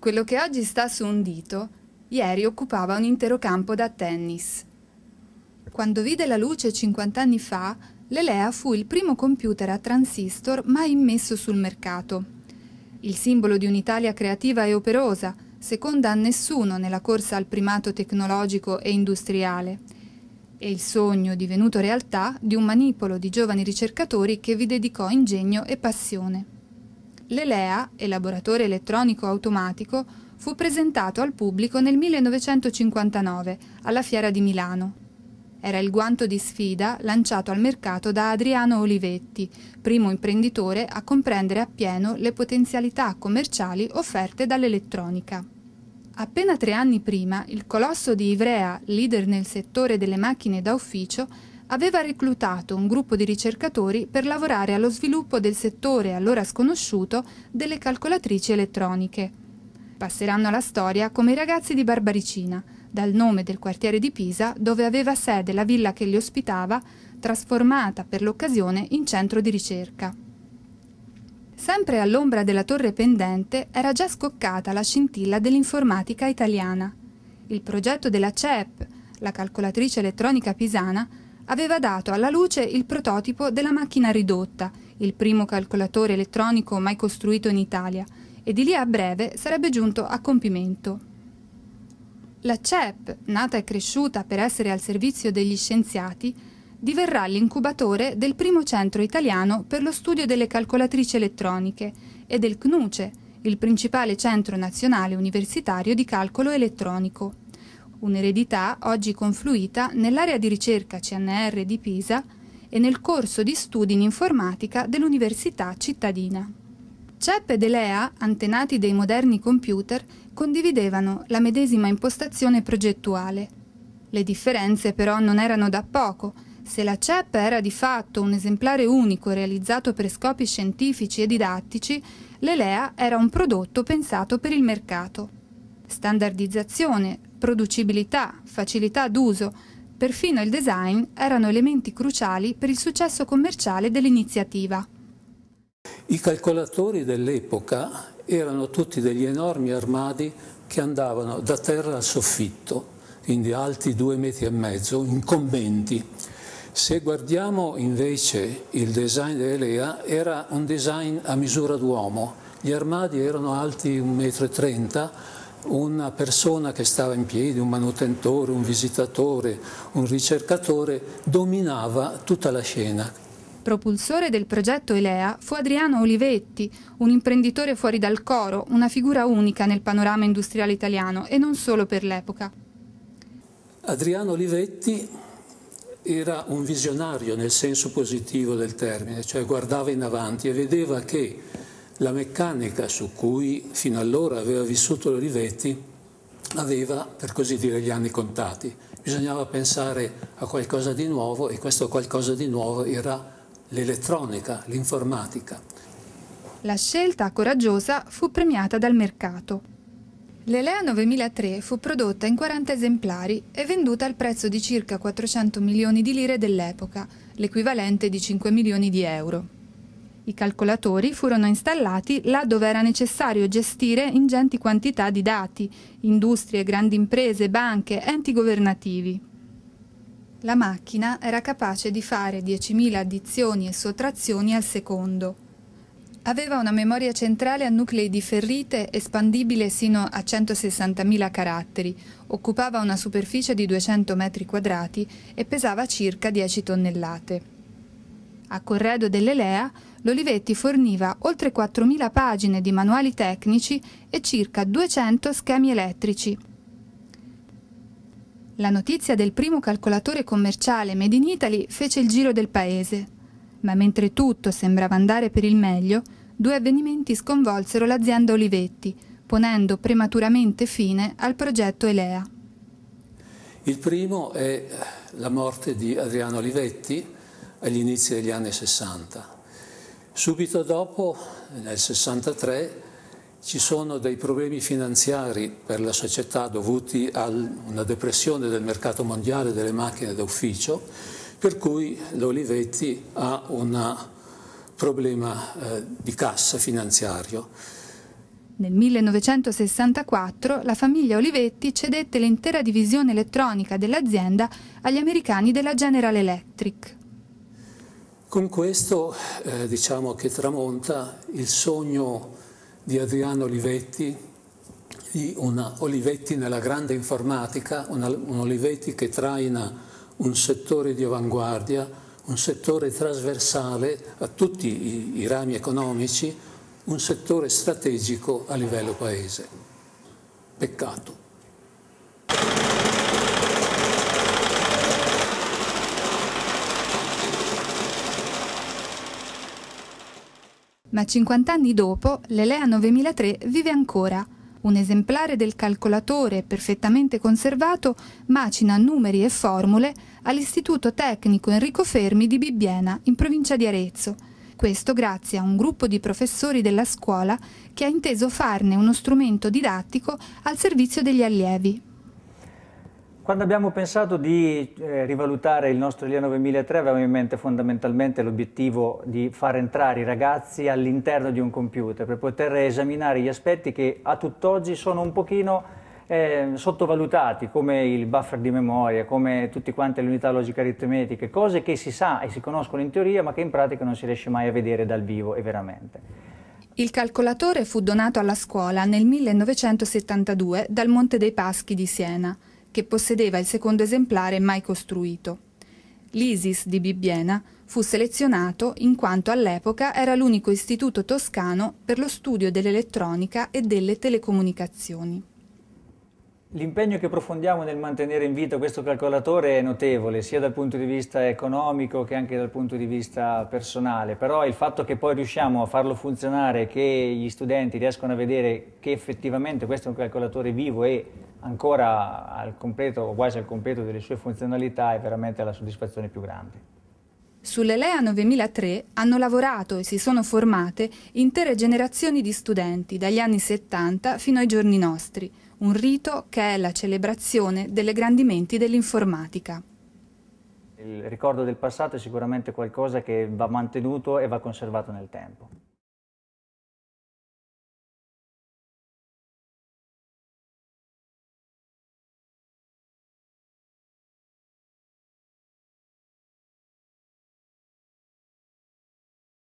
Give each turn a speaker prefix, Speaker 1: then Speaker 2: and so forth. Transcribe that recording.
Speaker 1: Quello che oggi sta su un dito, ieri occupava un intero campo da tennis. Quando vide la luce 50 anni fa, l'Elea fu il primo computer a transistor mai immesso sul mercato. Il simbolo di un'Italia creativa e operosa, seconda a nessuno nella corsa al primato tecnologico e industriale. E il sogno divenuto realtà di un manipolo di giovani ricercatori che vi dedicò ingegno e passione. L'ELEA, elaboratore elettronico automatico, fu presentato al pubblico nel 1959 alla Fiera di Milano. Era il guanto di sfida lanciato al mercato da Adriano Olivetti, primo imprenditore a comprendere appieno le potenzialità commerciali offerte dall'elettronica. Appena tre anni prima, il colosso di Ivrea, leader nel settore delle macchine da ufficio, aveva reclutato un gruppo di ricercatori per lavorare allo sviluppo del settore allora sconosciuto delle calcolatrici elettroniche. Passeranno alla storia come i ragazzi di Barbaricina, dal nome del quartiere di Pisa dove aveva sede la villa che li ospitava, trasformata per l'occasione in centro di ricerca. Sempre all'ombra della torre pendente era già scoccata la scintilla dell'informatica italiana. Il progetto della CEP, la calcolatrice elettronica pisana, aveva dato alla luce il prototipo della macchina ridotta, il primo calcolatore elettronico mai costruito in Italia, e di lì a breve sarebbe giunto a compimento. La CEP, nata e cresciuta per essere al servizio degli scienziati, diverrà l'incubatore del primo centro italiano per lo studio delle calcolatrici elettroniche e del CNUCE, il principale centro nazionale universitario di calcolo elettronico un'eredità oggi confluita nell'area di ricerca CNR di Pisa e nel corso di studi in informatica dell'Università cittadina. CEP ed Elea, antenati dei moderni computer, condividevano la medesima impostazione progettuale. Le differenze però non erano da poco. Se la CEP era di fatto un esemplare unico realizzato per scopi scientifici e didattici, l'Elea era un prodotto pensato per il mercato. Standardizzazione, Producibilità, facilità d'uso, perfino il design erano elementi cruciali per il successo commerciale dell'iniziativa.
Speaker 2: I calcolatori dell'epoca erano tutti degli enormi armadi che andavano da terra al soffitto, quindi alti due metri e mezzo, in commenti. Se guardiamo invece il design dell'Elea, era un design a misura d'uomo. Gli armadi erano alti 1,30 m, una persona che stava in piedi, un manutentore, un visitatore, un ricercatore, dominava tutta la scena.
Speaker 1: Propulsore del progetto Elea fu Adriano Olivetti, un imprenditore fuori dal coro, una figura unica nel panorama industriale italiano e non solo per l'epoca.
Speaker 2: Adriano Olivetti era un visionario nel senso positivo del termine, cioè guardava in avanti e vedeva che la meccanica su cui fino allora aveva vissuto Olivetti aveva, per così dire, gli anni contati. Bisognava pensare a qualcosa di nuovo e questo qualcosa di nuovo era l'elettronica, l'informatica.
Speaker 1: La scelta coraggiosa fu premiata dal mercato. L'Elea 9003 fu prodotta in 40 esemplari e venduta al prezzo di circa 400 milioni di lire dell'epoca, l'equivalente di 5 milioni di euro. I calcolatori furono installati là dove era necessario gestire ingenti quantità di dati, industrie, grandi imprese, banche, enti governativi. La macchina era capace di fare 10.000 addizioni e sottrazioni al secondo. Aveva una memoria centrale a nuclei di ferrite espandibile sino a 160.000 caratteri, occupava una superficie di 200 metri quadrati e pesava circa 10 tonnellate a Corredo dell'Elea, l'Olivetti forniva oltre 4.000 pagine di manuali tecnici e circa 200 schemi elettrici. La notizia del primo calcolatore commerciale Made in Italy fece il giro del paese, ma mentre tutto sembrava andare per il meglio, due avvenimenti sconvolsero l'azienda Olivetti, ponendo prematuramente fine al progetto Elea.
Speaker 2: Il primo è la morte di Adriano Olivetti, agli inizi degli anni 60. Subito dopo, nel 63, ci sono dei problemi finanziari per la società dovuti a una depressione del mercato mondiale delle macchine d'ufficio, per cui l'Olivetti ha un problema eh, di cassa finanziario.
Speaker 1: Nel 1964 la famiglia Olivetti cedette l'intera divisione elettronica dell'azienda agli americani della General Electric.
Speaker 2: Con questo eh, diciamo che tramonta il sogno di Adriano Olivetti, di una Olivetti nella grande informatica, una, un Olivetti che traina un settore di avanguardia, un settore trasversale a tutti i, i rami economici, un settore strategico a livello paese. Peccato.
Speaker 1: Ma 50 anni dopo l'Elea 9003 vive ancora. Un esemplare del calcolatore perfettamente conservato macina numeri e formule all'Istituto Tecnico Enrico Fermi di Bibbiena, in provincia di Arezzo. Questo grazie a un gruppo di professori della scuola che ha inteso farne uno strumento didattico al servizio degli allievi.
Speaker 3: Quando abbiamo pensato di eh, rivalutare il nostro ILEA 9003 avevamo in mente fondamentalmente l'obiettivo di far entrare i ragazzi all'interno di un computer per poter esaminare gli aspetti che a tutt'oggi sono un pochino eh, sottovalutati come il buffer di memoria, come tutte quante le unità logiche aritmetiche, cose che si sa e si conoscono in teoria ma che in pratica non si riesce mai a vedere dal vivo e veramente.
Speaker 1: Il calcolatore fu donato alla scuola nel 1972 dal Monte dei Paschi di Siena che possedeva il secondo esemplare mai costruito. L'ISIS di Bibbiena fu selezionato in quanto all'epoca era l'unico istituto toscano per lo studio dell'elettronica e delle telecomunicazioni.
Speaker 3: L'impegno che profondiamo nel mantenere in vita questo calcolatore è notevole, sia dal punto di vista economico che anche dal punto di vista personale, però il fatto che poi riusciamo a farlo funzionare, che gli studenti riescono a vedere che effettivamente questo è un calcolatore vivo e ancora al completo o quasi al completo delle sue funzionalità è veramente la soddisfazione più grande.
Speaker 1: Sull'Elea 9003 hanno lavorato e si sono formate intere generazioni di studenti dagli anni 70 fino ai giorni nostri, un rito che è la celebrazione delle grandi menti dell'informatica.
Speaker 3: Il ricordo del passato è sicuramente
Speaker 1: qualcosa che va mantenuto e va conservato nel tempo.